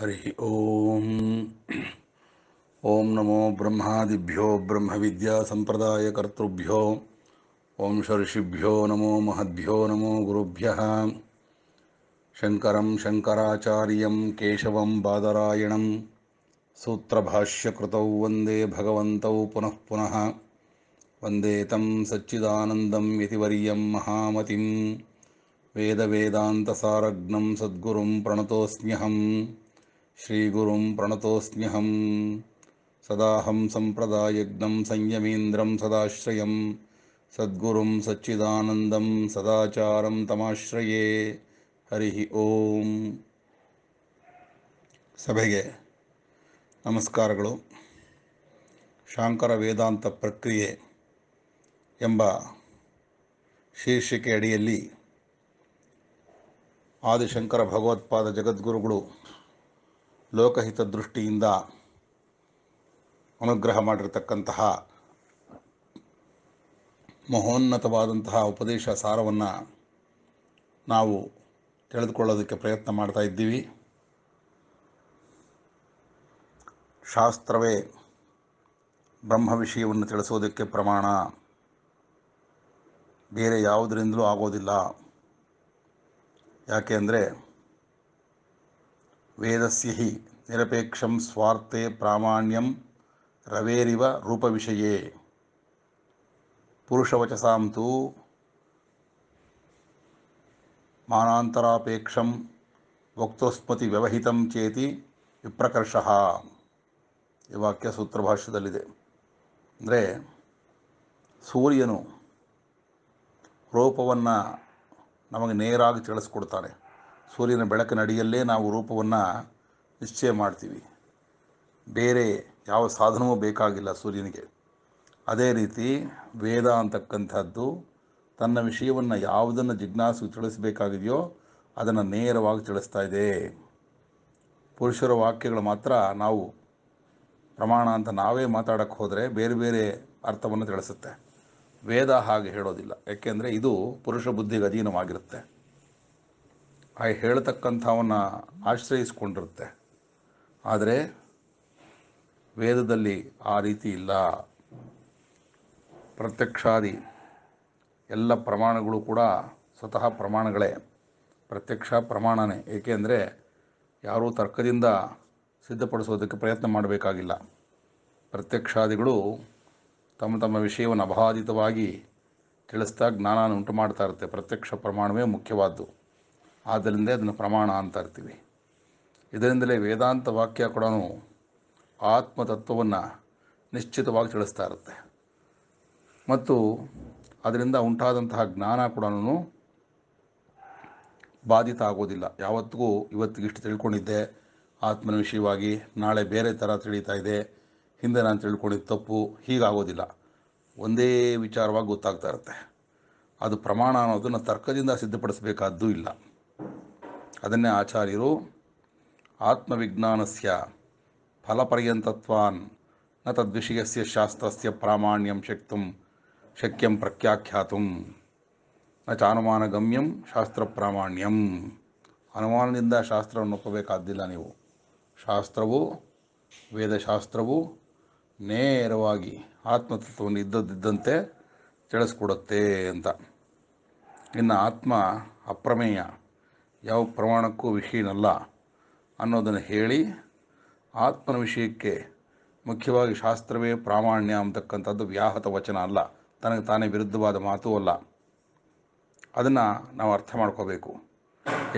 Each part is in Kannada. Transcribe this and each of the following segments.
हरिः ओम् ॐ नमो ब्रह्मादिभ्यो ब्रह्मविद्यासम्प्रदायकर्तृभ्यो ॐषिभ्यो नमो महद्भ्यो नमो गुरुभ्यः शङ्करं शङ्कराचार्यं केशवं बादरायणं सूत्रभाष्यकृतौ वन्दे भगवन्तौ पुनः पुनः वन्दे तं सच्चिदानन्दं वर्यं महामतिं वेदवेदान्तसारग्नं सद्गुरुं प्रणतोऽस्म्यहम् ಶ್ರೀಗುರು ಪ್ರಣತಸ್ಮ್ಯಹಂ ಸದಾಹಂ ಸಂಪ್ರದಾಯಜ್ಞಂ ಸಂಯಮೀಂದ್ರಂ ಸದಾಶ್ರಯಂ ಸದ್ಗುರುಂ ಸಚ್ಚಿದಾನಂದಂ ಸದಾಚಾರಂ ತಮಾಶ್ರಯೇ ಹರಿ ಓಂ ಸಭೆಗೆ ನಮಸ್ಕಾರಗಳು ಶಾಂಕರ ವೇದಾಂತ ಪ್ರಕ್ರಿಯೆ ಎಂಬ ಶೀರ್ಷಿಕೆ ಅಡಿಯಲ್ಲಿ ಆದಿಶಂಕರ ಭಗವತ್ಪಾದ ಜಗದ್ಗುರುಗಳು ಲೋಕಹಿತ ದೃಷ್ಟಿಯಿಂದ ಅನುಗ್ರಹ ಮಾಡಿರತಕ್ಕಂತಹ ಮಹೋನ್ನತವಾದಂತಹ ಉಪದೇಶ ಸಾರವನ್ನು ನಾವು ತಿಳಿದುಕೊಳ್ಳೋದಕ್ಕೆ ಪ್ರಯತ್ನ ಮಾಡ್ತಾ ಇದ್ದೀವಿ ಶಾಸ್ತ್ರವೇ ಬ್ರಹ್ಮ ವಿಷಯವನ್ನು ತಿಳಿಸೋದಕ್ಕೆ ಪ್ರಮಾಣ ಬೇರೆ ಯಾವುದರಿಂದಲೂ ಆಗೋದಿಲ್ಲ ಯಾಕೆ ಅಂದರೆ ವೇದಸ್ಯ ಹಿ ನಿರಪೇಕ್ಷಂ ಸ್ವಾರ್ಥೆ ಪ್ರಾಮಾಣ್ಯಂ ರವೇರಿವ ರೂಪವಿಷಯೇ ಪುರುಷವಚಸಾಂತು ಮಾನಾಂತರಾಪೇಕ್ಷಂ ವಕ್ತೋಸ್ಮತಿ ವ್ಯವಹಿತಂ ಚೇತಿ ವಿಪ್ರಕರ್ಷ ಈ ವಾಕ್ಯ ಸೂತ್ರಭಾಷ್ಯದಲ್ಲಿದೆ ಅಂದರೆ ಸೂರ್ಯನು ರೂಪವನ್ನು ನಮಗೆ ನೇರಾಗಿ ತಿಳಿಸ್ಕೊಡ್ತಾನೆ ಸೂರ್ಯನ ಬೆಳಕಿನ ಅಡಿಯಲ್ಲೇ ನಾವು ರೂಪವನ್ನು ನಿಶ್ಚಯ ಮಾಡ್ತೀವಿ ಬೇರೆ ಯಾವ ಸಾಧನವೂ ಬೇಕಾಗಿಲ್ಲ ಸೂರ್ಯನಿಗೆ ಅದೇ ರೀತಿ ವೇದ ಅಂತಕ್ಕಂಥದ್ದು ತನ್ನ ವಿಷಯವನ್ನು ಯಾವುದನ್ನು ಜಿಜ್ಞಾಸು ತಿಳಿಸಬೇಕಾಗಿದೆಯೋ ಅದನ್ನು ನೇರವಾಗಿ ತಿಳಿಸ್ತಾ ಇದೆ ಪುರುಷರ ವಾಕ್ಯಗಳು ಮಾತ್ರ ನಾವು ಪ್ರಮಾಣ ಅಂತ ನಾವೇ ಮಾತಾಡೋಕ್ಕೆ ಹೋದರೆ ಬೇರೆ ಬೇರೆ ಅರ್ಥವನ್ನು ತಿಳಿಸುತ್ತೆ ವೇದ ಹಾಗೆ ಹೇಳೋದಿಲ್ಲ ಯಾಕೆಂದರೆ ಇದು ಪುರುಷ ಬುದ್ಧಿಗೆ ಅಧೀನವಾಗಿರುತ್ತೆ ಆ ಹೇಳ್ತಕ್ಕಂಥವನ್ನ ಆಶ್ರಯಿಸ್ಕೊಂಡಿರುತ್ತೆ ಆದರೆ ವೇದದಲ್ಲಿ ಆ ರೀತಿ ಇಲ್ಲ ಪ್ರತ್ಯಕ್ಷಾದಿ ಎಲ್ಲ ಪ್ರಮಾಣಗಳು ಕೂಡ ಸ್ವತಃ ಪ್ರಮಾಣಗಳೇ ಪ್ರತ್ಯಕ್ಷ ಪ್ರಮಾಣನೇ ಏಕೆಂದರೆ ಯಾರೂ ತರ್ಕದಿಂದ ಸಿದ್ಧಪಡಿಸೋದಕ್ಕೆ ಪ್ರಯತ್ನ ಮಾಡಬೇಕಾಗಿಲ್ಲ ಪ್ರತ್ಯಕ್ಷಾದಿಗಳು ತಮ್ಮ ತಮ್ಮ ವಿಷಯವನ್ನು ಅಬಾಧಿತವಾಗಿ ತಿಳಿಸ್ತಾ ಜ್ಞಾನ ಉಂಟು ಮಾಡ್ತಾ ಇರುತ್ತೆ ಪ್ರತ್ಯಕ್ಷ ಪ್ರಮಾಣವೇ ಮುಖ್ಯವಾದ್ದು ಆದ್ದರಿಂದ ಅದನ್ನು ಪ್ರಮಾಣ ಅಂತ ಇರ್ತೀವಿ ಇದರಿಂದಲೇ ವೇದಾಂತ ವಾಕ್ಯ ಕೂಡ ಆತ್ಮತತ್ವವನ್ನು ನಿಶ್ಚಿತವಾಗಿ ತಿಳಿಸ್ತಾ ಇರುತ್ತೆ ಮತ್ತು ಅದರಿಂದ ಉಂಟಾದಂತಹ ಜ್ಞಾನ ಕೂಡ ಬಾಧಿತ ಆಗೋದಿಲ್ಲ ಯಾವತ್ತಿಗೂ ಇವತ್ತಿಗಿಷ್ಟು ತಿಳ್ಕೊಂಡಿದ್ದೆ ಆತ್ಮನ ವಿಷಯವಾಗಿ ನಾಳೆ ಬೇರೆ ಥರ ತಿಳಿತಾ ಇದೆ ಹಿಂದೆ ನಾನು ತಿಳ್ಕೊಂಡಿದ್ದ ತಪ್ಪು ಹೀಗಾಗೋದಿಲ್ಲ ಒಂದೇ ವಿಚಾರವಾಗಿ ಗೊತ್ತಾಗ್ತಾ ಇರುತ್ತೆ ಅದು ಪ್ರಮಾಣ ಅನ್ನೋದನ್ನು ತರ್ಕದಿಂದ ಸಿದ್ಧಪಡಿಸಬೇಕಾದ್ದೂ ಇಲ್ಲ ಅದನ್ನೇ ಆಚಾರ್ಯರು ಆತ್ಮವಿಜ್ಞಾನಸ್ಯ ಫಲಪರ್ಯಂತತ್ವಾನ್ ನ ತದ್ವಿಷಯಸ್ಯ ಶಾಸ್ತ್ರಸ್ಯ ಪ್ರಾಮಾಣ್ಯಂ ಶಕ್ತು ಶಕ್ಯಂ ಪ್ರಖ್ಯಾಖ್ಯಾತು ನ ಚಾನುಮಾನಗಮ್ಯಂ ಶಾಸ್ತ್ರ ಪ್ರಾಮಾಣ್ಯಂ ಅನುಮಾನದಿಂದ ಶಾಸ್ತ್ರವನ್ನು ಒಪ್ಪಬೇಕಾದ್ದಿಲ್ಲ ನೀವು ಶಾಸ್ತ್ರವು ವೇದಶಾಸ್ತ್ರವು ನೇರವಾಗಿ ಆತ್ಮತತ್ವವನ್ನು ಇದ್ದದ್ದಿದ್ದಂತೆ ತಿಳಿಸ್ಕೊಡುತ್ತೆ ಅಂತ ಇನ್ನು ಆತ್ಮ ಅಪ್ರಮೇಯ ಯಾವ ಪ್ರಮಾಣಕ್ಕೂ ವಿಷಯನಲ್ಲ ಅನ್ನೋದನ್ನು ಹೇಳಿ ಆತ್ಮನ ವಿಷಯಕ್ಕೆ ಮುಖ್ಯವಾಗಿ ಶಾಸ್ತ್ರವೇ ಪ್ರಾಮಾಣ್ಯ ಅಂತಕ್ಕಂಥದ್ದು ವ್ಯಾಹತ ವಚನ ಅಲ್ಲ ತನಗೆ ತಾನೇ ವಿರುದ್ಧವಾದ ಮಾತೂ ಅಲ್ಲ ಅದನ್ನು ನಾವು ಅರ್ಥ ಮಾಡ್ಕೋಬೇಕು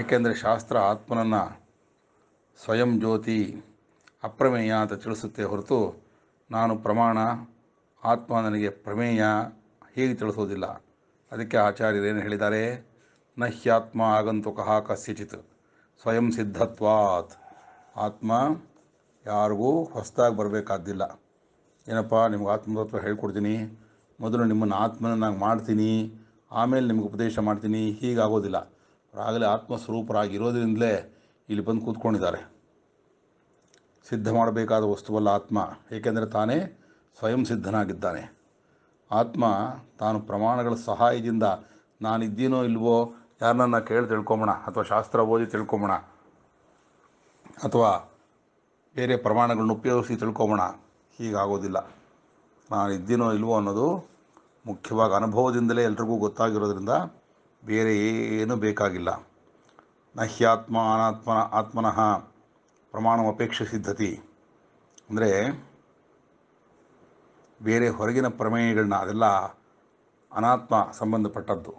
ಏಕೆಂದರೆ ಶಾಸ್ತ್ರ ಆತ್ಮನನ್ನು ಸ್ವಯಂ ಜ್ಯೋತಿ ಅಪ್ರಮೇಯ ಅಂತ ತಿಳಿಸುತ್ತೆ ಹೊರತು ನಾನು ಪ್ರಮಾಣ ಆತ್ಮ ನನಗೆ ಪ್ರಮೇಯ ಹೀಗೆ ತಿಳಿಸೋದಿಲ್ಲ ಅದಕ್ಕೆ ಆಚಾರ್ಯರೇನು ಹೇಳಿದ್ದಾರೆ ನಹ್ಯಾತ್ಮ ಹ್ಯಾತ್ಮ ಆಗಂತುಕಃ ಕಸ್ಯಚಿತ್ ಸ್ವಯಂ ಸಿದ್ಧತ್ವಾತ್ ಆತ್ಮ ಯಾರಿಗೂ ಹೊಸದಾಗಿ ಬರಬೇಕಾದ್ದಿಲ್ಲ ಏನಪ್ಪ ನಿಮ್ಗೆ ಆತ್ಮತತ್ವ ಹೇಳ್ಕೊಡ್ತೀನಿ ಮೊದಲು ನಿಮ್ಮನ್ನು ಆತ್ಮನ ನಾನು ಮಾಡ್ತೀನಿ ಆಮೇಲೆ ನಿಮಗೆ ಉಪದೇಶ ಮಾಡ್ತೀನಿ ಹೀಗಾಗೋದಿಲ್ಲ ಆಗಲೇ ಆತ್ಮಸ್ವರೂಪರಾಗಿರೋದ್ರಿಂದಲೇ ಇಲ್ಲಿ ಬಂದು ಕೂತ್ಕೊಂಡಿದ್ದಾರೆ ಸಿದ್ಧ ಮಾಡಬೇಕಾದ ವಸ್ತುವಲ್ಲ ಆತ್ಮ ಏಕೆಂದರೆ ತಾನೇ ಸ್ವಯಂ ಸಿದ್ಧನಾಗಿದ್ದಾನೆ ಆತ್ಮ ತಾನು ಪ್ರಮಾಣಗಳ ಸಹಾಯದಿಂದ ನಾನಿದ್ದೀನೋ ಇಲ್ವೋ ಯಾರನ್ನ ಕೇಳಿ ತಿಳ್ಕೊಂಬೋಣ ಅಥವಾ ಶಾಸ್ತ್ರ ಓದಿ ತಿಳ್ಕೊಂಬೋಣ ಅಥವಾ ಬೇರೆ ಪ್ರಮಾಣಗಳನ್ನ ಉಪಯೋಗಿಸಿ ತಿಳ್ಕೊಂಬೋಣ ಹೀಗಾಗೋದಿಲ್ಲ ನಾನು ಇದ್ದೀನೋ ಇಲ್ವೋ ಅನ್ನೋದು ಮುಖ್ಯವಾಗಿ ಅನುಭವದಿಂದಲೇ ಎಲ್ರಿಗೂ ಗೊತ್ತಾಗಿರೋದ್ರಿಂದ ಬೇರೆ ಏನೂ ಬೇಕಾಗಿಲ್ಲ ನಹ್ಯಾತ್ಮ ಹ್ಯಾತ್ಮ ಅನಾತ್ಮನ ಆತ್ಮನಃ ಅಪೇಕ್ಷೆ ಸಿದ್ಧತಿ ಅಂದರೆ ಬೇರೆ ಹೊರಗಿನ ಪ್ರಮೇಯಗಳನ್ನ ಅದೆಲ್ಲ ಅನಾತ್ಮ ಸಂಬಂಧಪಟ್ಟದ್ದು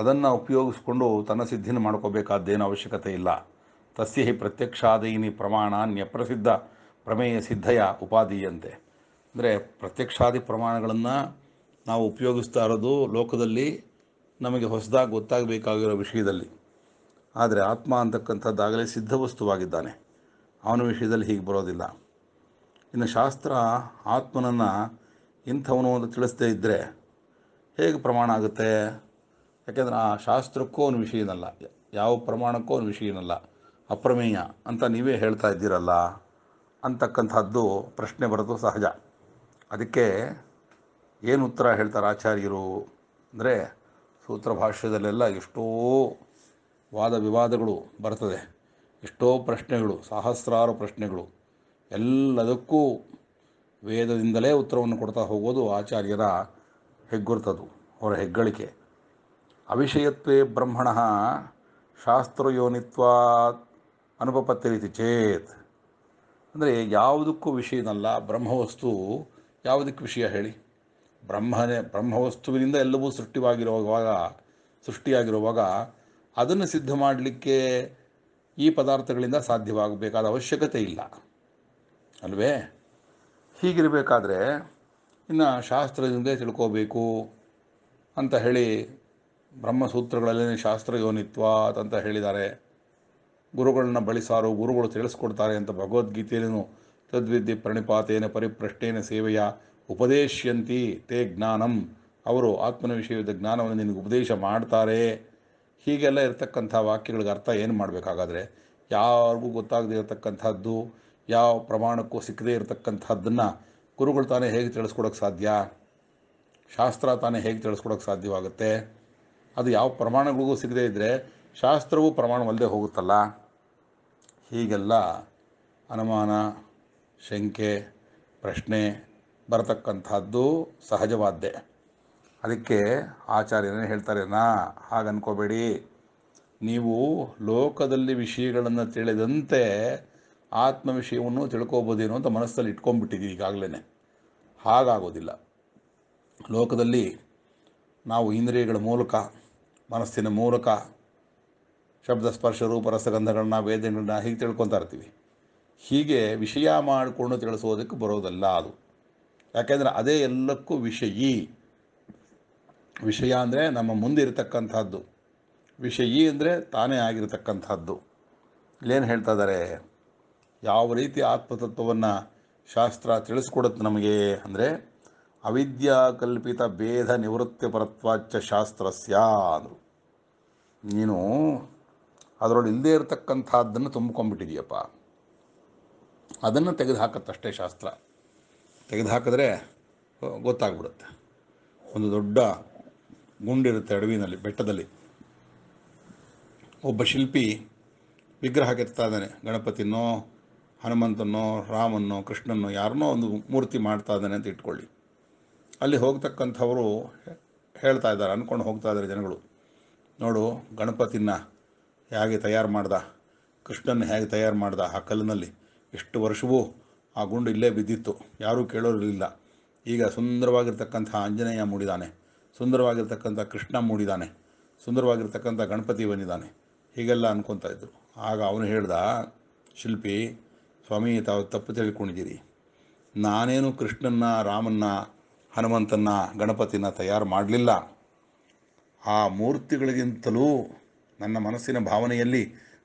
ಅದನ್ನು ಉಪಯೋಗಿಸ್ಕೊಂಡು ತನ್ನ ಸಿದ್ಧಿನ ಮಾಡ್ಕೋಬೇಕಾದ್ದೇನು ಅವಶ್ಯಕತೆ ಇಲ್ಲ ತಸ್ಯ ಪ್ರತ್ಯಕ್ಷಾದಯಿನಿ ಪ್ರಮಾಣ ನ್ಯಪ್ರಸಿದ್ಧ ಪ್ರಮೇಯ ಸಿದ್ಧಯ ಉಪಾಧಿಯಂತೆ ಅಂದರೆ ಪ್ರತ್ಯಕ್ಷಾದಿ ಪ್ರಮಾಣಗಳನ್ನು ನಾವು ಉಪಯೋಗಿಸ್ತಾ ಇರೋದು ಲೋಕದಲ್ಲಿ ನಮಗೆ ಹೊಸದಾಗಿ ಗೊತ್ತಾಗಬೇಕಾಗಿರೋ ವಿಷಯದಲ್ಲಿ ಆದರೆ ಆತ್ಮ ಅಂತಕ್ಕಂಥದ್ದಾಗಲೇ ಸಿದ್ಧ ವಸ್ತುವಾಗಿದ್ದಾನೆ ಅವನ ವಿಷಯದಲ್ಲಿ ಹೀಗೆ ಬರೋದಿಲ್ಲ ಇನ್ನು ಶಾಸ್ತ್ರ ಆತ್ಮನನ್ನು ಇಂಥವನು ಅಂತ ತಿಳಿಸದೇ ಇದ್ದರೆ ಹೇಗೆ ಪ್ರಮಾಣ ಆಗುತ್ತೆ ಯಾಕೆಂದರೆ ಆ ಶಾಸ್ತ್ರಕ್ಕೂ ಅವನು ಏನಲ್ಲ ಯಾವ ಪ್ರಮಾಣಕ್ಕೂ ಅವನು ಏನಲ್ಲ ಅಪ್ರಮೇಯ ಅಂತ ನೀವೇ ಹೇಳ್ತಾ ಇದ್ದೀರಲ್ಲ ಅಂತಕ್ಕಂಥದ್ದು ಪ್ರಶ್ನೆ ಬರೋದು ಸಹಜ ಅದಕ್ಕೆ ಏನು ಉತ್ತರ ಹೇಳ್ತಾರೆ ಆಚಾರ್ಯರು ಅಂದರೆ ಸೂತ್ರ ಭಾಷ್ಯದಲ್ಲೆಲ್ಲ ಎಷ್ಟೋ ವಾದ ವಿವಾದಗಳು ಬರ್ತದೆ ಎಷ್ಟೋ ಪ್ರಶ್ನೆಗಳು ಸಹಸ್ರಾರು ಪ್ರಶ್ನೆಗಳು ಎಲ್ಲದಕ್ಕೂ ವೇದದಿಂದಲೇ ಉತ್ತರವನ್ನು ಕೊಡ್ತಾ ಹೋಗೋದು ಆಚಾರ್ಯರ ಹೆಗ್ಗುರ್ತದ್ದು ಅವರ ಹೆಗ್ಗಳಿಕೆ ಅವಿಷಯತ್ವೇ ಬ್ರಹ್ಮಣಃ ಶಾಸ್ತ್ರಯೋನಿತ್ವಾ ಅನುಪಪತ್ತರಿತಿ ಚೇತ್ ಅಂದರೆ ಯಾವುದಕ್ಕೂ ವಿಷಯನಲ್ಲ ಬ್ರಹ್ಮವಸ್ತು ಯಾವುದಕ್ಕೆ ವಿಷಯ ಹೇಳಿ ಬ್ರಹ್ಮನೇ ಬ್ರಹ್ಮವಸ್ತುವಿನಿಂದ ಎಲ್ಲವೂ ಸೃಷ್ಟಿವಾಗಿರುವಾಗ ಸೃಷ್ಟಿಯಾಗಿರುವಾಗ ಅದನ್ನು ಸಿದ್ಧ ಮಾಡಲಿಕ್ಕೆ ಈ ಪದಾರ್ಥಗಳಿಂದ ಸಾಧ್ಯವಾಗಬೇಕಾದ ಅವಶ್ಯಕತೆ ಇಲ್ಲ ಅಲ್ವೇ ಹೀಗಿರಬೇಕಾದ್ರೆ ಇನ್ನು ಶಾಸ್ತ್ರದಿಂದ ತಿಳ್ಕೋಬೇಕು ಅಂತ ಹೇಳಿ ಬ್ರಹ್ಮಸೂತ್ರಗಳಲ್ಲಿ ಯೋನಿತ್ವ ಅಂತ ಹೇಳಿದ್ದಾರೆ ಗುರುಗಳನ್ನ ಬಳಿಸಾರು ಗುರುಗಳು ತಿಳಿಸ್ಕೊಡ್ತಾರೆ ಅಂತ ಭಗವದ್ಗೀತೆಯಲ್ಲೂ ತದ್ವಿದ್ಯೆ ಪ್ರಣಿಪಾತೇನ ಪರಿಪ್ರಶ್ನೇನ ಸೇವೆಯ ಉಪದೇಶ್ಯಂತಿ ತೇ ಜ್ಞಾನಂ ಅವರು ಆತ್ಮನ ವಿಷಯದ ಜ್ಞಾನವನ್ನು ನಿನಗೆ ಉಪದೇಶ ಮಾಡ್ತಾರೆ ಹೀಗೆಲ್ಲ ಇರತಕ್ಕಂಥ ವಾಕ್ಯಗಳಿಗೆ ಅರ್ಥ ಏನು ಮಾಡಬೇಕಾಗಾದರೆ ಯಾರಿಗೂ ಗೊತ್ತಾಗದೇ ಇರತಕ್ಕಂಥದ್ದು ಯಾವ ಪ್ರಮಾಣಕ್ಕೂ ಸಿಕ್ಕದೇ ಇರತಕ್ಕಂಥದ್ದನ್ನು ಗುರುಗಳು ತಾನೇ ಹೇಗೆ ತಿಳಿಸ್ಕೊಡೋಕ್ಕೆ ಸಾಧ್ಯ ಶಾಸ್ತ್ರ ತಾನೇ ಹೇಗೆ ತಿಳಿಸ್ಕೊಡೋಕ್ಕೆ ಸಾಧ್ಯವಾಗುತ್ತೆ ಅದು ಯಾವ ಪ್ರಮಾಣಗಳಿಗೂ ಸಿಗದೇ ಇದ್ದರೆ ಶಾಸ್ತ್ರವೂ ಪ್ರಮಾಣವಲ್ಲದೆ ಹೋಗುತ್ತಲ್ಲ ಹೀಗೆಲ್ಲ ಅನುಮಾನ ಶಂಕೆ ಪ್ರಶ್ನೆ ಬರತಕ್ಕಂಥದ್ದು ಸಹಜವಾದ್ದೆ ಅದಕ್ಕೆ ಆಚಾರ್ಯನೇ ಹೇಳ್ತಾರೇನಾ ನಾ ಹಾಗನ್ಕೋಬೇಡಿ ನೀವು ಲೋಕದಲ್ಲಿ ವಿಷಯಗಳನ್ನು ತಿಳಿದಂತೆ ಆತ್ಮ ವಿಷಯವನ್ನು ತಿಳ್ಕೋಬೋದೇನು ಅಂತ ಮನಸ್ಸಲ್ಲಿ ಇಟ್ಕೊಂಡ್ಬಿಟ್ಟಿದ್ದೀವಿ ಈಗಾಗಲೇ ಹಾಗಾಗೋದಿಲ್ಲ ಲೋಕದಲ್ಲಿ ನಾವು ಇಂದ್ರಿಯಗಳ ಮೂಲಕ ಮನಸ್ಸಿನ ಮೂಲಕ ಶಬ್ದ ಸ್ಪರ್ಶ ರೂಪ ರಸಗಂಧಗಳನ್ನ ವೇದನೆಗಳನ್ನ ಹೀಗೆ ತಿಳ್ಕೊತಾ ಇರ್ತೀವಿ ಹೀಗೆ ವಿಷಯ ಮಾಡಿಕೊಂಡು ತಿಳಿಸೋದಕ್ಕೆ ಬರೋದಲ್ಲ ಅದು ಯಾಕೆಂದರೆ ಅದೇ ಎಲ್ಲಕ್ಕೂ ವಿಷಯಿ ವಿಷಯ ಅಂದರೆ ನಮ್ಮ ಮುಂದೆ ಇರತಕ್ಕಂಥದ್ದು ವಿಷಯಿ ಅಂದರೆ ತಾನೇ ಆಗಿರತಕ್ಕಂಥದ್ದು ಇಲ್ಲೇನು ಹೇಳ್ತಾ ಇದ್ದಾರೆ ಯಾವ ರೀತಿ ಆತ್ಮತತ್ವವನ್ನು ಶಾಸ್ತ್ರ ತಿಳಿಸ್ಕೊಡುತ್ತೆ ನಮಗೆ ಅಂದರೆ ಅವಿದ್ಯಾಕಲ್ಪಿತ ಭೇದ ನಿವೃತ್ತಿಪರತ್ವಾಚ್ಯ ಶಾಸ್ತ್ರಸ್ಯ ಅಂದರು ನೀನು ಅದರೊಳಗೆ ಇಲ್ಲದೇ ಇರತಕ್ಕಂಥದ್ದನ್ನು ತುಂಬಿಕೊಂಡ್ಬಿಟ್ಟಿದೀಯಪ್ಪ ಅದನ್ನು ತೆಗೆದುಹಾಕತ್ತಷ್ಟೇ ಶಾಸ್ತ್ರ ತೆಗೆದು ಗೊತ್ತಾಗ್ಬಿಡುತ್ತೆ ಒಂದು ದೊಡ್ಡ ಗುಂಡಿರುತ್ತೆ ಅಡವಿನಲ್ಲಿ ಬೆಟ್ಟದಲ್ಲಿ ಒಬ್ಬ ಶಿಲ್ಪಿ ವಿಗ್ರಹ ಕೆತ್ತಾ ಇದ್ದಾನೆ ಗಣಪತಿನೋ ಹನುಮಂತನೋ ರಾಮನೋ ಕೃಷ್ಣನೋ ಯಾರನ್ನೋ ಒಂದು ಮೂರ್ತಿ ಮಾಡ್ತಾ ಇದ್ದಾನೆ ಅಂತ ಇಟ್ಕೊಳ್ಳಿ ಅಲ್ಲಿ ಹೋಗ್ತಕ್ಕಂಥವರು ಹೇಳ್ತಾ ಇದ್ದಾರೆ ಅಂದ್ಕೊಂಡು ಹೋಗ್ತಾ ಇದ್ದಾರೆ ಜನಗಳು ನೋಡು ಗಣಪತಿನ ಹೇಗೆ ತಯಾರು ಮಾಡ್ದ ಕೃಷ್ಣನ ಹೇಗೆ ತಯಾರು ಮಾಡ್ದ ಆ ಕಲ್ಲಿನಲ್ಲಿ ಎಷ್ಟು ವರ್ಷವೂ ಆ ಗುಂಡು ಇಲ್ಲೇ ಬಿದ್ದಿತ್ತು ಯಾರೂ ಕೇಳೋರ್ಲಿಲ್ಲ ಈಗ ಸುಂದರವಾಗಿರ್ತಕ್ಕಂಥ ಆಂಜನೇಯ ಮೂಡಿದಾನೆ ಸುಂದರವಾಗಿರ್ತಕ್ಕಂಥ ಕೃಷ್ಣ ಮೂಡಿದಾನೆ ಸುಂದರವಾಗಿರ್ತಕ್ಕಂಥ ಗಣಪತಿ ಬಂದಿದ್ದಾನೆ ಹೀಗೆಲ್ಲ ಅನ್ಕೊತಾ ಇದ್ದರು ಆಗ ಅವನು ಹೇಳ್ದ ಶಿಲ್ಪಿ ಸ್ವಾಮಿ ತಾವು ತಪ್ಪು ತಿಳ್ಕೊಂಡಿದ್ದೀರಿ ನಾನೇನು ಕೃಷ್ಣನ್ನ ರಾಮನ್ನ ಹನುಮಂತನ ಗಣಪತಿನ ತಯಾರು ಮಾಡಲಿಲ್ಲ ಆ ಮೂರ್ತಿಗಳಿಗಿಂತಲೂ ನನ್ನ ಮನಸ್ಸಿನ ಭಾವನೆಯಲ್ಲಿ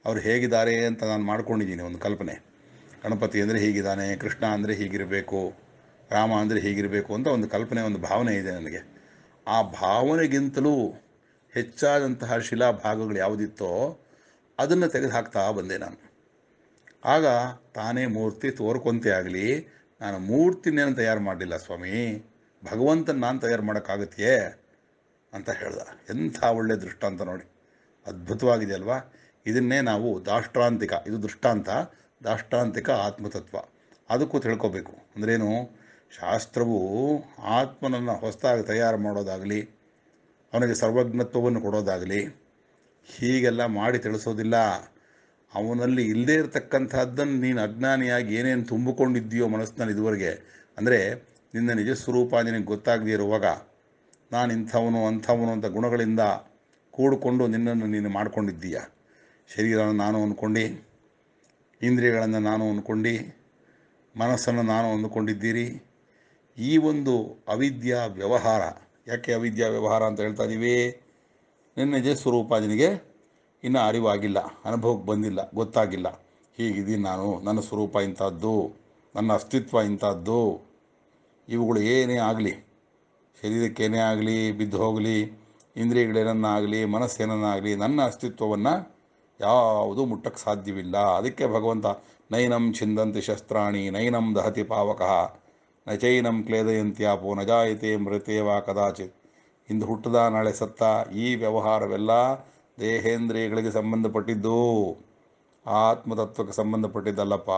ಅವರು ಹೇಗಿದ್ದಾರೆ ಅಂತ ನಾನು ಮಾಡ್ಕೊಂಡಿದ್ದೀನಿ ಒಂದು ಕಲ್ಪನೆ ಗಣಪತಿ ಅಂದರೆ ಹೀಗಿದ್ದಾನೆ ಕೃಷ್ಣ ಅಂದರೆ ಹೀಗಿರಬೇಕು ರಾಮ ಅಂದರೆ ಹೀಗಿರಬೇಕು ಅಂತ ಒಂದು ಕಲ್ಪನೆ ಒಂದು ಭಾವನೆ ಇದೆ ನನಗೆ ಆ ಭಾವನೆಗಿಂತಲೂ ಹೆಚ್ಚಾದಂತಹ ಶಿಲಾಭಾಗಗಳು ಯಾವುದಿತ್ತೋ ಅದನ್ನು ತೆಗೆದುಹಾಕ್ತಾ ಬಂದೆ ನಾನು ಆಗ ತಾನೇ ಮೂರ್ತಿ ತೋರ್ಕೊಂತೆ ಆಗಲಿ ನಾನು ಮೂರ್ತಿನೇನು ತಯಾರು ಮಾಡಲಿಲ್ಲ ಸ್ವಾಮಿ ಭಗವಂತನ ನಾನು ತಯಾರು ಮಾಡೋಕ್ಕಾಗತ್ತೆಯೇ ಅಂತ ಹೇಳ್ದ ಎಂಥ ಒಳ್ಳೆಯ ದೃಷ್ಟಾಂತ ನೋಡಿ ಅದ್ಭುತವಾಗಿದೆ ಅಲ್ವಾ ಇದನ್ನೇ ನಾವು ದಾಷ್ಟ್ರಾಂತಿಕ ಇದು ದೃಷ್ಟಾಂತ ದಾಷ್ಟ್ರಾಂತಿಕ ಆತ್ಮತತ್ವ ಅದಕ್ಕೂ ತಿಳ್ಕೋಬೇಕು ಅಂದ್ರೇನು ಶಾಸ್ತ್ರವು ಆತ್ಮನನ್ನು ಹೊಸದಾಗಿ ತಯಾರು ಮಾಡೋದಾಗಲಿ ಅವನಿಗೆ ಸರ್ವಜ್ಞತ್ವವನ್ನು ಕೊಡೋದಾಗಲಿ ಹೀಗೆಲ್ಲ ಮಾಡಿ ತಿಳಿಸೋದಿಲ್ಲ ಅವನಲ್ಲಿ ಇಲ್ಲದೇ ಇರತಕ್ಕಂಥದ್ದನ್ನು ನೀನು ಅಜ್ಞಾನಿಯಾಗಿ ಏನೇನು ತುಂಬಿಕೊಂಡಿದ್ದೀಯೋ ಮನಸ್ಸಿನಲ್ಲಿ ಇದುವರೆಗೆ ಅಂದರೆ ನಿನ್ನ ನಿಜ ಸ್ವರೂಪ ನಿನಗೆ ಗೊತ್ತಾಗದೇ ಇರುವಾಗ ನಾನು ಇಂಥವನು ಅಂಥವನು ಅಂತ ಗುಣಗಳಿಂದ ಕೂಡಿಕೊಂಡು ನಿನ್ನನ್ನು ನೀನು ಮಾಡಿಕೊಂಡಿದ್ದೀಯ ಶರೀರವನ್ನು ನಾನು ಅಂದ್ಕೊಂಡು ಇಂದ್ರಿಯಗಳನ್ನು ನಾನು ಅಂದ್ಕೊಂಡು ಮನಸ್ಸನ್ನು ನಾನು ಅಂದುಕೊಂಡಿದ್ದೀರಿ ಈ ಒಂದು ಅವಿದ್ಯಾ ವ್ಯವಹಾರ ಯಾಕೆ ಅವಿದ್ಯಾ ವ್ಯವಹಾರ ಅಂತ ಹೇಳ್ತಾ ಇದ್ದೀವಿ ನಿನ್ನ ಸ್ವರೂಪ ನಿನಗೆ ಇನ್ನೂ ಅರಿವಾಗಿಲ್ಲ ಅನುಭವಕ್ಕೆ ಬಂದಿಲ್ಲ ಗೊತ್ತಾಗಿಲ್ಲ ಹೀಗಿದ್ದೀನಿ ನಾನು ನನ್ನ ಸ್ವರೂಪ ಇಂಥದ್ದು ನನ್ನ ಅಸ್ತಿತ್ವ ಇಂಥದ್ದು ಇವುಗಳು ಏನೇ ಆಗಲಿ ಶರೀರಕ್ಕೇನೇ ಆಗಲಿ ಬಿದ್ದು ಹೋಗಲಿ ಇಂದ್ರಿಯಗಳೇನನ್ನಾಗಲಿ ಮನಸ್ಸೇನನ್ನಾಗಲಿ ನನ್ನ ಅಸ್ತಿತ್ವವನ್ನು ಯಾವುದೂ ಮುಟ್ಟಕ್ಕೆ ಸಾಧ್ಯವಿಲ್ಲ ಅದಕ್ಕೆ ಭಗವಂತ ನೈನಂ ಛಿಂದಂತಿ ಶಸ್ತ್ರಾಣಿ ನೈನಂ ದಹತಿ ಪಾವಕಃ ನಚೈನಂ ಕ್ಲೇದಯಂತ್ಯಾಪೋ ನಜಾಯಿತೆ ಮೃತೇವಾ ಕದಾಚಿತ್ ಇಂದು ಹುಟ್ಟದ ನಾಳೆ ಸತ್ತ ಈ ವ್ಯವಹಾರವೆಲ್ಲ ದೇಹೇಂದ್ರಿಯಗಳಿಗೆ ಸಂಬಂಧಪಟ್ಟಿದ್ದು ಆತ್ಮತತ್ವಕ್ಕೆ ಸಂಬಂಧಪಟ್ಟಿದ್ದಲ್ಲಪ್ಪ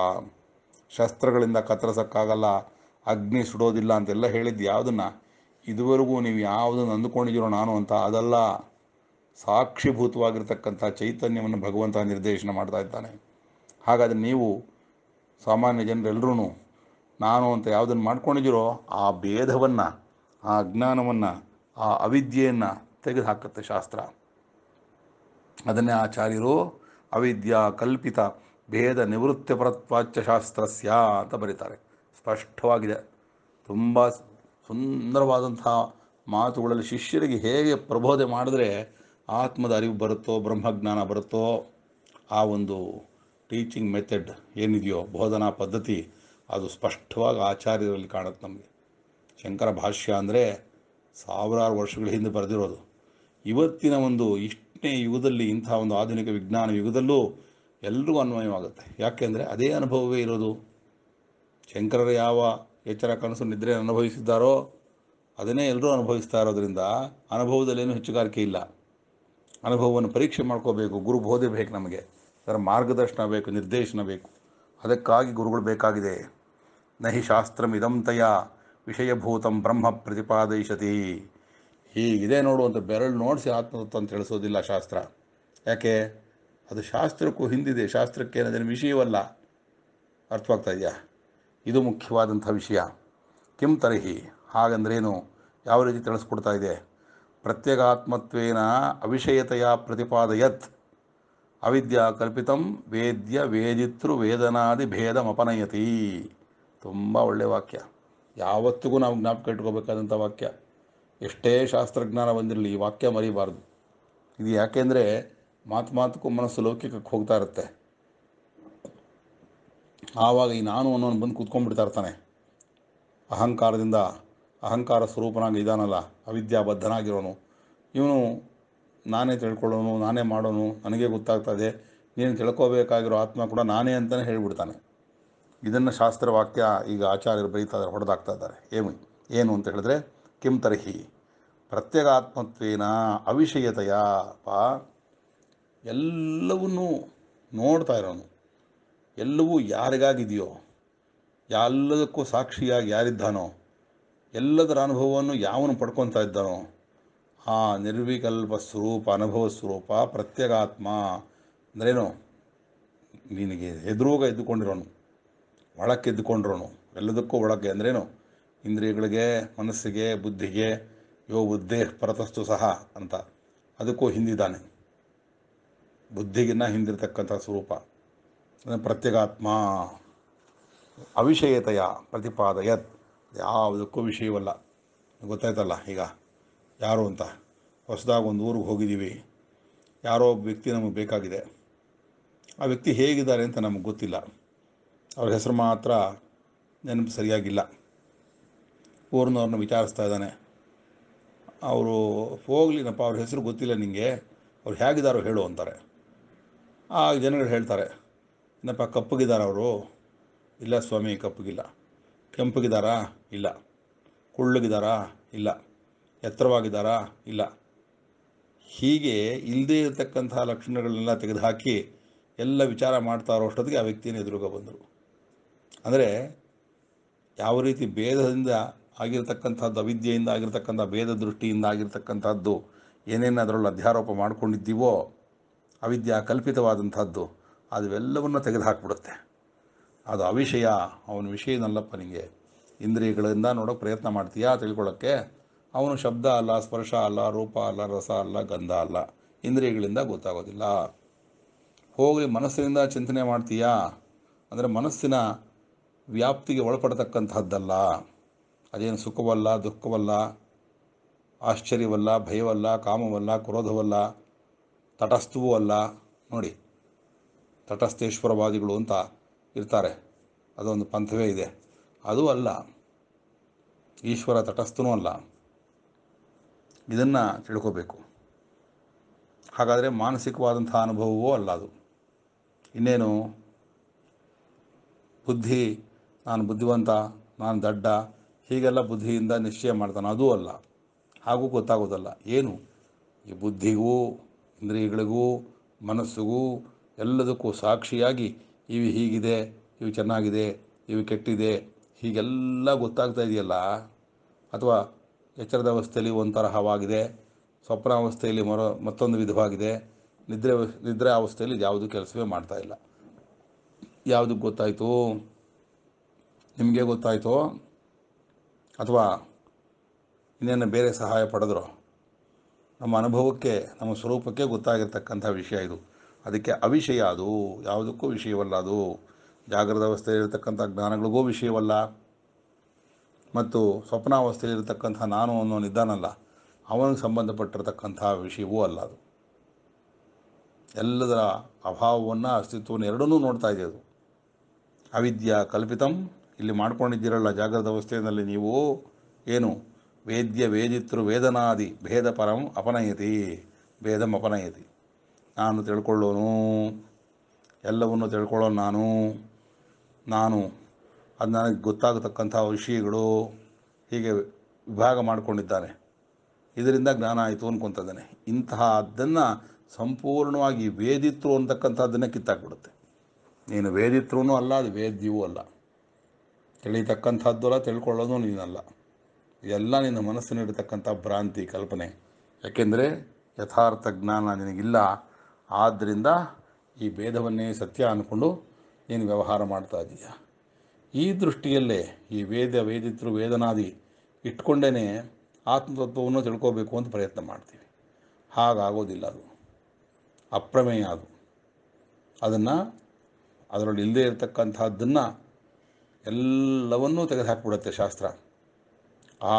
ಶಸ್ತ್ರಗಳಿಂದ ಕತ್ತರಿಸೋಕ್ಕಾಗಲ್ಲ ಅಗ್ನಿ ಸುಡೋದಿಲ್ಲ ಅಂತೆಲ್ಲ ಹೇಳಿದ್ದು ಯಾವುದನ್ನು ಇದುವರೆಗೂ ನೀವು ಯಾವುದನ್ನು ಅಂದುಕೊಂಡಿದ್ದೀರೋ ನಾನು ಅಂತ ಅದಲ್ಲ ಸಾಕ್ಷಿಭೂತವಾಗಿರ್ತಕ್ಕಂಥ ಚೈತನ್ಯವನ್ನು ಭಗವಂತ ನಿರ್ದೇಶನ ಮಾಡ್ತಾ ಇದ್ದಾನೆ ಹಾಗಾದರೆ ನೀವು ಸಾಮಾನ್ಯ ಜನರೆಲ್ಲರೂ ನಾನು ಅಂತ ಯಾವುದನ್ನು ಮಾಡ್ಕೊಂಡಿದ್ದೀರೋ ಆ ಭೇದವನ್ನು ಆ ಅಜ್ಞಾನವನ್ನು ಆ ಅವಿದ್ಯೆಯನ್ನು ತೆಗೆದುಹಾಕುತ್ತೆ ಶಾಸ್ತ್ರ ಅದನ್ನೇ ಆಚಾರ್ಯರು ಅವಿದ್ಯಾ ಕಲ್ಪಿತ ಭೇದ ನಿವೃತ್ತಿ ಶಾಸ್ತ್ರಸ್ಯ ಅಂತ ಬರೀತಾರೆ ಸ್ಪಷ್ಟವಾಗಿದೆ ತುಂಬ ಸುಂದರವಾದಂತಹ ಮಾತುಗಳಲ್ಲಿ ಶಿಷ್ಯರಿಗೆ ಹೇಗೆ ಪ್ರಬೋಧೆ ಮಾಡಿದ್ರೆ ಆತ್ಮದ ಅರಿವು ಬರುತ್ತೋ ಬ್ರಹ್ಮಜ್ಞಾನ ಬರುತ್ತೋ ಆ ಒಂದು ಟೀಚಿಂಗ್ ಮೆಥಡ್ ಏನಿದೆಯೋ ಬೋಧನಾ ಪದ್ಧತಿ ಅದು ಸ್ಪಷ್ಟವಾಗಿ ಆಚಾರ್ಯರಲ್ಲಿ ಕಾಣುತ್ತೆ ನಮಗೆ ಶಂಕರ ಭಾಷ್ಯ ಅಂದರೆ ಸಾವಿರಾರು ವರ್ಷಗಳ ಹಿಂದೆ ಬರೆದಿರೋದು ಇವತ್ತಿನ ಒಂದು ಇಷ್ಟನೇ ಯುಗದಲ್ಲಿ ಇಂಥ ಒಂದು ಆಧುನಿಕ ವಿಜ್ಞಾನ ಯುಗದಲ್ಲೂ ಎಲ್ಲರಿಗೂ ಅನ್ವಯವಾಗುತ್ತೆ ಯಾಕೆಂದರೆ ಅದೇ ಅನುಭವವೇ ಇರೋದು ಶಂಕರರು ಯಾವ ಎಚ್ಚರ ಕನಸು ನಿದ್ರೆ ಅನುಭವಿಸಿದ್ದಾರೋ ಅದನ್ನೇ ಎಲ್ಲರೂ ಅನುಭವಿಸ್ತಾ ಇರೋದ್ರಿಂದ ಅನುಭವದಲ್ಲೇನು ಹೆಚ್ಚುಗಾರಿಕೆ ಇಲ್ಲ ಅನುಭವವನ್ನು ಪರೀಕ್ಷೆ ಮಾಡ್ಕೋಬೇಕು ಗುರು ಬೋಧೆ ಬೇಕು ನಮಗೆ ಅದರ ಮಾರ್ಗದರ್ಶನ ಬೇಕು ನಿರ್ದೇಶನ ಬೇಕು ಅದಕ್ಕಾಗಿ ಗುರುಗಳು ಬೇಕಾಗಿದೆ ನಹಿ ಶಾಸ್ತ್ರಮಿದಂತೆಯ ವಿಷಯಭೂತಂ ಬ್ರಹ್ಮ ಪ್ರತಿಪಾದಿಸತಿ ಹೀಗಿದೆ ನೋಡುವಂಥ ಬೆರಳು ನೋಡಿಸಿ ಆತ್ಮತತ್ವ ಅಂತ ತಿಳಿಸೋದಿಲ್ಲ ಶಾಸ್ತ್ರ ಯಾಕೆ ಅದು ಶಾಸ್ತ್ರಕ್ಕೂ ಹಿಂದಿದೆ ಶಾಸ್ತ್ರಕ್ಕೆ ವಿಷಯವಲ್ಲ ಅರ್ಥವಾಗ್ತಾ ಇದೆಯಾ ಇದು ಮುಖ್ಯವಾದಂಥ ವಿಷಯ ಕಿಂ ತರ್ಹಿ ಹಾಗಂದ್ರೇನು ಯಾವ ರೀತಿ ತಿಳಿಸ್ಕೊಡ್ತಾ ಇದೆ ಪ್ರತ್ಯಗಾತ್ಮತ್ವೇನ ಅವಿಷಯತೆಯ ಪ್ರತಿಪಾದಯತ್ ಅವಿದ್ಯಾ ಕಲ್ಪಿತಂ ವೇದ್ಯ ವೇದಿತೃ ವೇದನಾದಿ ಭೇದಮಪನಯತಿ ತುಂಬ ಒಳ್ಳೆಯ ವಾಕ್ಯ ಯಾವತ್ತಿಗೂ ನಾವು ಜ್ಞಾಪಕ ಇಟ್ಕೋಬೇಕಾದಂಥ ವಾಕ್ಯ ಎಷ್ಟೇ ಶಾಸ್ತ್ರಜ್ಞಾನ ಬಂದಿರಲಿ ಈ ವಾಕ್ಯ ಮರಿಬಾರ್ದು ಇದು ಯಾಕೆಂದರೆ ಮಾತು ಮನಸ್ಸು ಲೌಕಿಕಕ್ಕೆ ಹೋಗ್ತಾ ಇರುತ್ತೆ ಆವಾಗ ಈ ನಾನು ಅನ್ನೋನು ಬಂದು ಕೂತ್ಕೊಂಡ್ಬಿಡ್ತಾ ಇರ್ತಾನೆ ಅಹಂಕಾರದಿಂದ ಅಹಂಕಾರ ಸ್ವರೂಪನಾಗಿ ಇದಾನಲ್ಲ ಅವಿದ್ಯಾಬದ್ಧನಾಗಿರೋನು ಇವನು ನಾನೇ ತಿಳ್ಕೊಳ್ಳೋನು ನಾನೇ ಮಾಡೋನು ನನಗೆ ಗೊತ್ತಾಗ್ತದೆ ನೀನು ತಿಳ್ಕೋಬೇಕಾಗಿರೋ ಆತ್ಮ ಕೂಡ ನಾನೇ ಅಂತಲೇ ಹೇಳಿಬಿಡ್ತಾನೆ ಇದನ್ನು ಶಾಸ್ತ್ರವಾಕ್ಯ ಈಗ ಆಚಾರ್ಯರು ಬರೀತಾ ಇದ್ದಾರೆ ಹೊಡೆದಾಗ್ತಾ ಇದ್ದಾರೆ ಏನು ಏನು ಅಂತ ಹೇಳಿದ್ರೆ ಕಿಂ ತರಹಿ ಪ್ರತ್ಯೇಕಾತ್ಮತ್ವೇನ ಅವಿಷಯತೆಯ ಪಾ ಎಲ್ಲವನ್ನೂ ನೋಡ್ತಾ ಇರೋನು ಎಲ್ಲವೂ ಯಾರಿಗಾಗಿದೆಯೋ ಎಲ್ಲದಕ್ಕೂ ಸಾಕ್ಷಿಯಾಗಿ ಯಾರಿದ್ದಾನೋ ಎಲ್ಲದರ ಅನುಭವವನ್ನು ಯಾವನು ಪಡ್ಕೊತಾ ಇದ್ದಾನೋ ಆ ನಿರ್ವಿಕಲ್ಪ ಸ್ವರೂಪ ಅನುಭವ ಸ್ವರೂಪ ಪ್ರತ್ಯೇಗಾತ್ಮ ಅಂದ್ರೇನು ನಿನಗೆ ಎದುರೋಗ ಎದ್ದುಕೊಂಡಿರೋನು ಒಳಕ್ಕೆ ಎದ್ದುಕೊಂಡಿರೋನು ಎಲ್ಲದಕ್ಕೂ ಒಳಕ್ಕೆ ಅಂದ್ರೇನು ಇಂದ್ರಿಯಗಳಿಗೆ ಮನಸ್ಸಿಗೆ ಬುದ್ಧಿಗೆ ಯೋ ಬುದ್ಧಿ ಪರತಸ್ತು ಸಹ ಅಂತ ಅದಕ್ಕೂ ಹಿಂದಿದ್ದಾನೆ ಬುದ್ಧಿಗಿನ್ನ ಹಿಂದಿರ್ತಕ್ಕಂಥ ಸ್ವರೂಪ ಪ್ರತ್ಯಗಾತ್ಮ ಅವಿಷಯತೆಯ ಪ್ರತಿಪಾದಯತ್ ಯಾವುದಕ್ಕೂ ವಿಷಯವಲ್ಲ ಗೊತ್ತಾಯ್ತಲ್ಲ ಈಗ ಯಾರು ಅಂತ ಹೊಸದಾಗಿ ಒಂದು ಊರಿಗೆ ಹೋಗಿದ್ದೀವಿ ಯಾರೋ ಒಬ್ಬ ವ್ಯಕ್ತಿ ನಮಗೆ ಬೇಕಾಗಿದೆ ಆ ವ್ಯಕ್ತಿ ಹೇಗಿದ್ದಾರೆ ಅಂತ ನಮಗೆ ಗೊತ್ತಿಲ್ಲ ಅವ್ರ ಹೆಸರು ಮಾತ್ರ ನೆನಪು ಸರಿಯಾಗಿಲ್ಲ ಊರಿನವ್ರನ್ನ ವಿಚಾರಿಸ್ತಾ ಇದ್ದಾನೆ ಅವರು ನಪ್ಪ ಅವ್ರ ಹೆಸರು ಗೊತ್ತಿಲ್ಲ ನಿಮಗೆ ಅವ್ರು ಹೇಗಿದ್ದಾರೋ ಹೇಳು ಅಂತಾರೆ ಆ ಜನಗಳು ಹೇಳ್ತಾರೆ ಏನಪ್ಪ ಕಪ್ಪಗಿದಾರ ಅವರು ಇಲ್ಲ ಸ್ವಾಮಿ ಕಪ್ಪಗಿಲ್ಲ ಕೆಂಪಗಿದಾರಾ ಇಲ್ಲ ಕುಳ್ಳಗಿದಾರಾ ಇಲ್ಲ ಎತ್ತರವಾಗಿದ್ದಾರಾ ಇಲ್ಲ ಹೀಗೆ ಇಲ್ಲದೇ ಇರತಕ್ಕಂತಹ ಲಕ್ಷಣಗಳನ್ನೆಲ್ಲ ತೆಗೆದುಹಾಕಿ ಎಲ್ಲ ವಿಚಾರ ಮಾಡ್ತಾ ಇರೋ ಅಷ್ಟೊತ್ತಿಗೆ ಆ ವ್ಯಕ್ತಿಯನ್ನು ಎದುರುಗ ಬಂದರು ಅಂದರೆ ಯಾವ ರೀತಿ ಭೇದದಿಂದ ಆಗಿರತಕ್ಕಂಥದ್ದು ಅವಿದ್ಯೆಯಿಂದ ಆಗಿರತಕ್ಕಂಥ ಭೇದ ದೃಷ್ಟಿಯಿಂದ ಆಗಿರತಕ್ಕಂಥದ್ದು ಏನೇನು ಅದರಲ್ಲಿ ಅಧ್ಯಾರೋಪ ಮಾಡಿಕೊಂಡಿದ್ದೀವೋ ಅವಿದ್ಯಾ ಕಲ್ಪಿತವಾದಂಥದ್ದು ಅದುವೆಲ್ಲವನ್ನು ತೆಗೆದುಹಾಕ್ಬಿಡುತ್ತೆ ಅದು ಅವಿಷಯ ಅವನ ವಿಷಯನಲ್ಲಪ್ಪ ನಿಮಗೆ ಇಂದ್ರಿಯಗಳಿಂದ ನೋಡೋಕೆ ಪ್ರಯತ್ನ ಮಾಡ್ತೀಯಾ ತಿಳ್ಕೊಳ್ಳೋಕ್ಕೆ ಅವನು ಶಬ್ದ ಅಲ್ಲ ಸ್ಪರ್ಶ ಅಲ್ಲ ರೂಪ ಅಲ್ಲ ರಸ ಅಲ್ಲ ಗಂಧ ಅಲ್ಲ ಇಂದ್ರಿಯಗಳಿಂದ ಗೊತ್ತಾಗೋದಿಲ್ಲ ಹೋಗಿ ಮನಸ್ಸಿನಿಂದ ಚಿಂತನೆ ಮಾಡ್ತೀಯಾ ಅಂದರೆ ಮನಸ್ಸಿನ ವ್ಯಾಪ್ತಿಗೆ ಒಳಪಡತಕ್ಕಂಥದ್ದಲ್ಲ ಅದೇನು ಸುಖವಲ್ಲ ದುಃಖವಲ್ಲ ಆಶ್ಚರ್ಯವಲ್ಲ ಭಯವಲ್ಲ ಕಾಮವಲ್ಲ ಕ್ರೋಧವಲ್ಲ ತಟಸ್ಥವೂ ಅಲ್ಲ ನೋಡಿ ತಟಸ್ಥೇಶ್ವರವಾದಿಗಳು ಅಂತ ಇರ್ತಾರೆ ಅದೊಂದು ಪಂಥವೇ ಇದೆ ಅದೂ ಅಲ್ಲ ಈಶ್ವರ ತಟಸ್ಥನೂ ಅಲ್ಲ ಇದನ್ನು ತಿಳ್ಕೋಬೇಕು ಹಾಗಾದರೆ ಮಾನಸಿಕವಾದಂಥ ಅನುಭವವೂ ಅಲ್ಲ ಅದು ಇನ್ನೇನು ಬುದ್ಧಿ ನಾನು ಬುದ್ಧಿವಂತ ನಾನು ದಡ್ಡ ಹೀಗೆಲ್ಲ ಬುದ್ಧಿಯಿಂದ ನಿಶ್ಚಯ ಮಾಡ್ತಾನೆ ಅದೂ ಅಲ್ಲ ಹಾಗೂ ಗೊತ್ತಾಗೋದಲ್ಲ ಏನು ಈ ಬುದ್ಧಿಗೂ ಇಂದ್ರಿಯಗಳಿಗೂ ಮನಸ್ಸಿಗೂ ಎಲ್ಲದಕ್ಕೂ ಸಾಕ್ಷಿಯಾಗಿ ಇವು ಹೀಗಿದೆ ಇವು ಚೆನ್ನಾಗಿದೆ ಇವು ಕೆಟ್ಟಿದೆ ಹೀಗೆಲ್ಲ ಗೊತ್ತಾಗ್ತಾ ಇದೆಯಲ್ಲ ಅಥವಾ ಎಚ್ಚರದ ಅವಸ್ಥೆಯಲ್ಲಿ ಒಂಥರಹವಾಗಿದೆ ಸ್ವಪ್ನ ಸ್ವಪ್ನಾವಸ್ಥೆಯಲ್ಲಿ ಮರೋ ಮತ್ತೊಂದು ವಿಧವಾಗಿದೆ ನಿದ್ರೆ ನಿದ್ರೆ ಅವಸ್ಥೆಯಲ್ಲಿ ಯಾವುದು ಕೆಲಸವೇ ಮಾಡ್ತಾ ಇಲ್ಲ ಯಾವುದಕ್ಕೆ ಗೊತ್ತಾಯಿತು ನಿಮಗೆ ಗೊತ್ತಾಯಿತು ಅಥವಾ ಇನ್ನೇನು ಬೇರೆ ಸಹಾಯ ಪಡೆದ್ರೋ ನಮ್ಮ ಅನುಭವಕ್ಕೆ ನಮ್ಮ ಸ್ವರೂಪಕ್ಕೆ ಗೊತ್ತಾಗಿರ್ತಕ್ಕಂಥ ವಿಷಯ ಇದು ಅದಕ್ಕೆ ಅವಿಷಯ ಅದು ಯಾವುದಕ್ಕೂ ವಿಷಯವಲ್ಲ ಅದು ಜಾಗೃತ ಅವಸ್ಥೆಯಲ್ಲಿರತಕ್ಕಂಥ ಜ್ಞಾನಗಳಿಗೂ ವಿಷಯವಲ್ಲ ಮತ್ತು ಸ್ವಪ್ನಾವಸ್ಥೆಯಲ್ಲಿರತಕ್ಕಂಥ ನಾನು ಅನ್ನೋನಿದ್ದಾನಲ್ಲ ಅವನಿಗೆ ಸಂಬಂಧಪಟ್ಟಿರತಕ್ಕಂಥ ವಿಷಯವೂ ಅಲ್ಲ ಅದು ಎಲ್ಲದರ ಅಭಾವವನ್ನು ಅಸ್ತಿತ್ವವನ್ನು ಎರಡನ್ನೂ ನೋಡ್ತಾ ಇದೆ ಅದು ಅವಿದ್ಯ ಕಲ್ಪಿತಂ ಇಲ್ಲಿ ಮಾಡ್ಕೊಂಡಿದ್ದೀರಲ್ಲ ಜಾಗೃತ ಅವಸ್ಥೆಯಲ್ಲಿ ನೀವು ಏನು ವೇದ್ಯ ವೇದಿತೃ ವೇದನಾದಿ ಭೇದ ಪರಂ ಅಪನಯತಿ ಭೇದಂ ಅಪನಯತಿ ನಾನು ತಿಳ್ಕೊಳ್ಳೋನು ಎಲ್ಲವನ್ನು ತಿಳ್ಕೊಳ್ಳೋ ನಾನು ನಾನು ಅದು ನನಗೆ ಗೊತ್ತಾಗತಕ್ಕಂಥ ವಿಷಯಗಳು ಹೀಗೆ ವಿಭಾಗ ಮಾಡಿಕೊಂಡಿದ್ದಾನೆ ಇದರಿಂದ ಜ್ಞಾನ ಆಯಿತು ಅನ್ಕೊತಿದ್ದಾನೆ ಇಂತಹ ಅದನ್ನು ಸಂಪೂರ್ಣವಾಗಿ ವೇದಿತ್ರು ಅಂತಕ್ಕಂಥದ್ದನ್ನೇ ಕಿತ್ತಾಕ್ಬಿಡುತ್ತೆ ನೀನು ವೇದಿತ್ರೂ ಅಲ್ಲ ಅದು ವೇದ್ಯವೂ ಅಲ್ಲ ತಿಳಿತಕ್ಕಂಥದ್ದು ಅಲ್ಲ ತಿಳ್ಕೊಳ್ಳೋದು ನೀನಲ್ಲ ಎಲ್ಲ ನಿನ್ನ ಮನಸ್ಸಿನಿಡತಕ್ಕಂಥ ಭ್ರಾಂತಿ ಕಲ್ಪನೆ ಯಾಕೆಂದರೆ ಯಥಾರ್ಥ ಜ್ಞಾನ ನಿನಗಿಲ್ಲ ಆದ್ದರಿಂದ ಈ ಭೇದವನ್ನೇ ಸತ್ಯ ಅಂದ್ಕೊಂಡು ನೀನು ವ್ಯವಹಾರ ಮಾಡ್ತಾ ಇದ್ದೀಯ ಈ ದೃಷ್ಟಿಯಲ್ಲೇ ಈ ವೇದ ವೇದಿತೃ ವೇದನಾದಿ ಇಟ್ಕೊಂಡೇ ಆತ್ಮತತ್ವವನ್ನು ತಿಳ್ಕೋಬೇಕು ಅಂತ ಪ್ರಯತ್ನ ಮಾಡ್ತೀವಿ ಹಾಗಾಗೋದಿಲ್ಲ ಅದು ಅಪ್ರಮೇಯ ಅದು ಅದನ್ನು ಅದರಲ್ಲಿ ಇಲ್ಲದೇ ಇರತಕ್ಕಂಥದ್ದನ್ನು ಎಲ್ಲವನ್ನೂ ಹಾಕಿಬಿಡುತ್ತೆ ಶಾಸ್ತ್ರ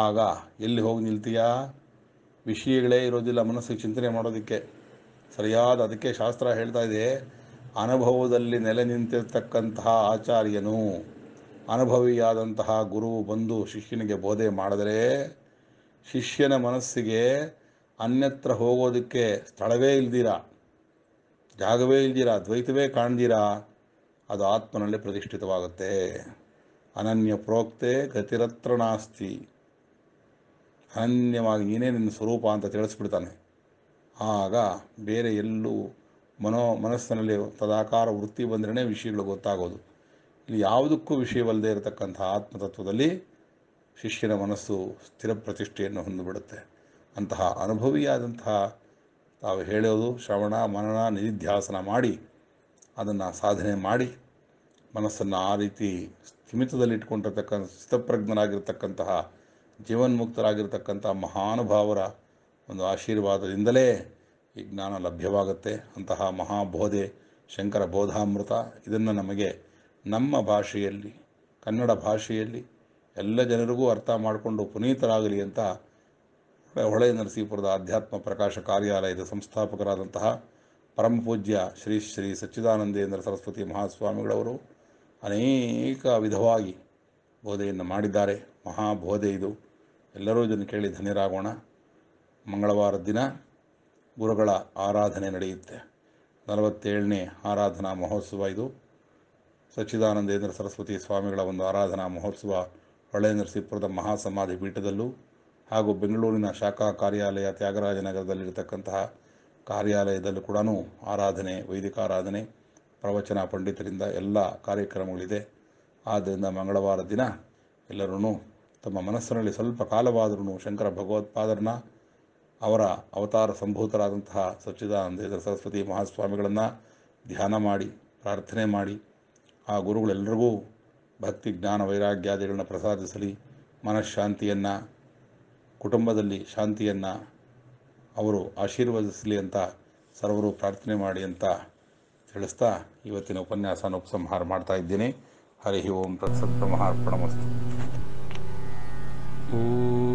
ಆಗ ಎಲ್ಲಿ ಹೋಗಿ ನಿಲ್ತೀಯಾ ವಿಷಯಗಳೇ ಇರೋದಿಲ್ಲ ಮನಸ್ಸಿಗೆ ಚಿಂತನೆ ಮಾಡೋದಕ್ಕೆ ಸರಿಯಾದ ಅದಕ್ಕೆ ಶಾಸ್ತ್ರ ಹೇಳ್ತಾ ಇದೆ ಅನುಭವದಲ್ಲಿ ನೆಲೆ ನಿಂತಿರ್ತಕ್ಕಂತಹ ಆಚಾರ್ಯನು ಅನುಭವಿಯಾದಂತಹ ಗುರು ಬಂದು ಶಿಷ್ಯನಿಗೆ ಬೋಧೆ ಮಾಡಿದರೆ ಶಿಷ್ಯನ ಮನಸ್ಸಿಗೆ ಅನ್ಯತ್ರ ಹೋಗೋದಕ್ಕೆ ಸ್ಥಳವೇ ಇಲ್ದಿರ ಜಾಗವೇ ಇಲ್ದೀರಾ ದ್ವೈತವೇ ಕಾಣ್ದೀರಾ ಅದು ಆತ್ಮನಲ್ಲಿ ಪ್ರತಿಷ್ಠಿತವಾಗುತ್ತೆ ಅನನ್ಯ ಪ್ರೋಕ್ತೆ ಗತಿರತ್ರ ನಾಸ್ತಿ ಅನನ್ಯವಾಗಿ ನೀನೇ ನಿನ್ನ ಸ್ವರೂಪ ಅಂತ ತಿಳಿಸ್ಬಿಡ್ತಾನೆ ಆಗ ಬೇರೆ ಎಲ್ಲೂ ಮನೋ ಮನಸ್ಸಿನಲ್ಲಿ ತದಾಕಾರ ವೃತ್ತಿ ಬಂದ್ರೆ ವಿಷಯಗಳು ಗೊತ್ತಾಗೋದು ಇಲ್ಲಿ ಯಾವುದಕ್ಕೂ ವಿಷಯವಲ್ಲದೆ ಇರತಕ್ಕಂಥ ಆತ್ಮತತ್ವದಲ್ಲಿ ಶಿಷ್ಯನ ಮನಸ್ಸು ಸ್ಥಿರ ಪ್ರತಿಷ್ಠೆಯನ್ನು ಹೊಂದಿಬಿಡುತ್ತೆ ಅಂತಹ ಅನುಭವಿಯಾದಂತಹ ತಾವು ಹೇಳೋದು ಶ್ರವಣ ಮನನ ನಿಧಿಧ್ಯಾಸನ ಮಾಡಿ ಅದನ್ನು ಸಾಧನೆ ಮಾಡಿ ಮನಸ್ಸನ್ನು ಆ ರೀತಿ ಸ್ಥಿಮಿತದಲ್ಲಿಟ್ಕೊಂಡಿರ್ತಕ್ಕಂಥ ಸ್ಥಿತಪ್ರಜ್ಞರಾಗಿರ್ತಕ್ಕಂತಹ ಜೀವನ್ಮುಕ್ತರಾಗಿರ್ತಕ್ಕಂಥ ಮಹಾನುಭಾವರ ಒಂದು ಆಶೀರ್ವಾದದಿಂದಲೇ ಈ ಜ್ಞಾನ ಲಭ್ಯವಾಗುತ್ತೆ ಅಂತಹ ಮಹಾಬೋಧೆ ಶಂಕರ ಬೋಧಾಮೃತ ಇದನ್ನು ನಮಗೆ ನಮ್ಮ ಭಾಷೆಯಲ್ಲಿ ಕನ್ನಡ ಭಾಷೆಯಲ್ಲಿ ಎಲ್ಲ ಜನರಿಗೂ ಅರ್ಥ ಮಾಡಿಕೊಂಡು ಪುನೀತರಾಗಲಿ ಅಂತ ಹೊಳೆ ನರಸೀಪುರದ ಆಧ್ಯಾತ್ಮ ಪ್ರಕಾಶ ಕಾರ್ಯಾಲಯದ ಸಂಸ್ಥಾಪಕರಾದಂತಹ ಪರಮ ಪೂಜ್ಯ ಶ್ರೀ ಶ್ರೀ ಸಚ್ಚಿದಾನಂದೇಂದ್ರ ಸರಸ್ವತಿ ಮಹಾಸ್ವಾಮಿಗಳವರು ಅನೇಕ ವಿಧವಾಗಿ ಬೋಧೆಯನ್ನು ಮಾಡಿದ್ದಾರೆ ಮಹಾಬೋಧೆ ಇದು ಎಲ್ಲರೂ ಜನ ಕೇಳಿ ಧನ್ಯರಾಗೋಣ ಮಂಗಳವಾರ ದಿನ ಗುರುಗಳ ಆರಾಧನೆ ನಡೆಯುತ್ತೆ ನಲವತ್ತೇಳನೇ ಆರಾಧನಾ ಮಹೋತ್ಸವ ಇದು ಸಚ್ಚಿದಾನಂದೇಂದ್ರ ಸರಸ್ವತಿ ಸ್ವಾಮಿಗಳ ಒಂದು ಆರಾಧನಾ ಮಹೋತ್ಸವ ಹೊಳೆ ನರಸೀಪುರದ ಮಹಾಸಮಾಧಿ ಪೀಠದಲ್ಲೂ ಹಾಗೂ ಬೆಂಗಳೂರಿನ ಶಾಖಾ ಕಾರ್ಯಾಲಯ ತ್ಯಾಗರಾಜನಗರದಲ್ಲಿರತಕ್ಕಂತಹ ಕಾರ್ಯಾಲಯದಲ್ಲೂ ಕೂಡ ಆರಾಧನೆ ವೈದಿಕ ಆರಾಧನೆ ಪ್ರವಚನ ಪಂಡಿತರಿಂದ ಎಲ್ಲ ಕಾರ್ಯಕ್ರಮಗಳಿದೆ ಆದ್ದರಿಂದ ಮಂಗಳವಾರ ದಿನ ಎಲ್ಲರೂ ತಮ್ಮ ಮನಸ್ಸಿನಲ್ಲಿ ಸ್ವಲ್ಪ ಕಾಲವಾದರೂ ಶಂಕರ ಭಗವತ್ಪಾದರನ್ನ ಅವರ ಅವತಾರ ಸಂಭೂತರಾದಂತಹ ಸಚ್ಚಿದಾನಂದೇಂದ್ರ ಸರಸ್ವತಿ ಮಹಾಸ್ವಾಮಿಗಳನ್ನು ಧ್ಯಾನ ಮಾಡಿ ಪ್ರಾರ್ಥನೆ ಮಾಡಿ ಆ ಗುರುಗಳೆಲ್ಲರಿಗೂ ಭಕ್ತಿ ಜ್ಞಾನ ವೈರಾಗ್ಯಾದಿಗಳನ್ನ ಪ್ರಸಾದಿಸಲಿ ಮನಃಶಾಂತಿಯನ್ನು ಕುಟುಂಬದಲ್ಲಿ ಶಾಂತಿಯನ್ನು ಅವರು ಆಶೀರ್ವದಿಸಲಿ ಅಂತ ಸರ್ವರು ಪ್ರಾರ್ಥನೆ ಮಾಡಿ ಅಂತ ತಿಳಿಸ್ತಾ ಇವತ್ತಿನ ಉಪನ್ಯಾಸನ ಉಪಸಂಹಾರ ಮಾಡ್ತಾ ಇದ್ದೇನೆ ಹರಿ ಓಂ ತತ್ಸತ್ ಓ